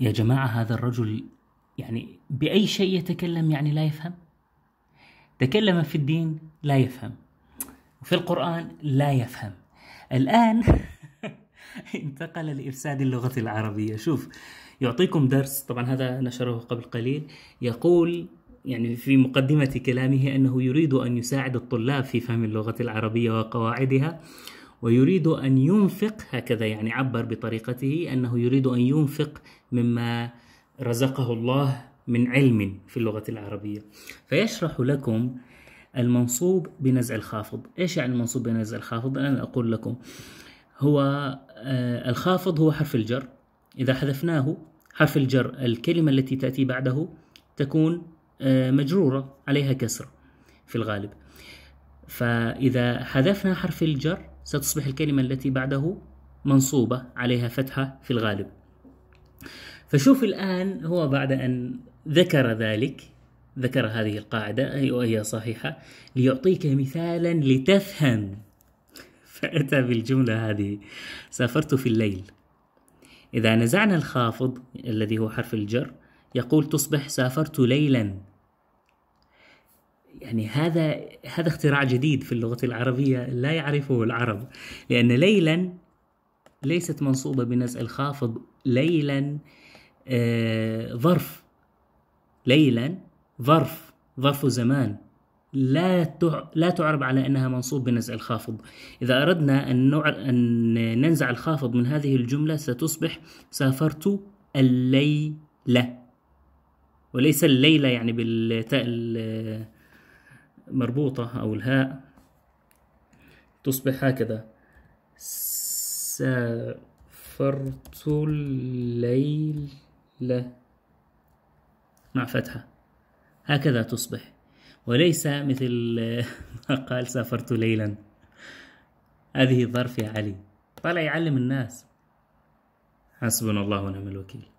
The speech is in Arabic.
يا جماعة هذا الرجل يعني بأي شيء يتكلم يعني لا يفهم تكلم في الدين لا يفهم وفي القرآن لا يفهم الآن انتقل لإفساد اللغة العربية شوف يعطيكم درس طبعا هذا نشره قبل قليل يقول يعني في مقدمة كلامه أنه يريد أن يساعد الطلاب في فهم اللغة العربية وقواعدها ويريد أن ينفق هكذا يعني عبر بطريقته أنه يريد أن ينفق مما رزقه الله من علم في اللغة العربية فيشرح لكم المنصوب بنزع الخافض إيش يعني المنصوب بنزع الخافض أنا أقول لكم هو آه، الخافض هو حرف الجر إذا حذفناه حرف الجر الكلمة التي تأتي بعده تكون آه، مجرورة عليها كسر في الغالب فإذا حذفنا حرف الجر ستصبح الكلمة التي بعده منصوبة عليها فتحة في الغالب فشوف الآن هو بعد أن ذكر ذلك ذكر هذه القاعدة أي وهي صحيحة ليعطيك مثالا لتفهم فأتى بالجملة هذه سافرت في الليل إذا نزعنا الخافض الذي هو حرف الجر يقول تصبح سافرت ليلا يعني هذا هذا اختراع جديد في اللغة العربية لا يعرفه العرب لأن ليلا ليست منصوبة بنزع الخافض ليلا آه ظرف ليلا ظرف ظرف زمان لا لا تعرب على انها منصوب بنزع الخافض اذا اردنا ان ان ننزع الخافض من هذه الجمله ستصبح سافرت الليله وليس الليله يعني بالتاء مربوطة أو الهاء تصبح هكذا سافرت الليلة مع فتحة هكذا تصبح وليس مثل ما قال سافرت ليلا هذه ظرف يا علي طلع يعلم الناس حسبنا الله ونعم الوكيل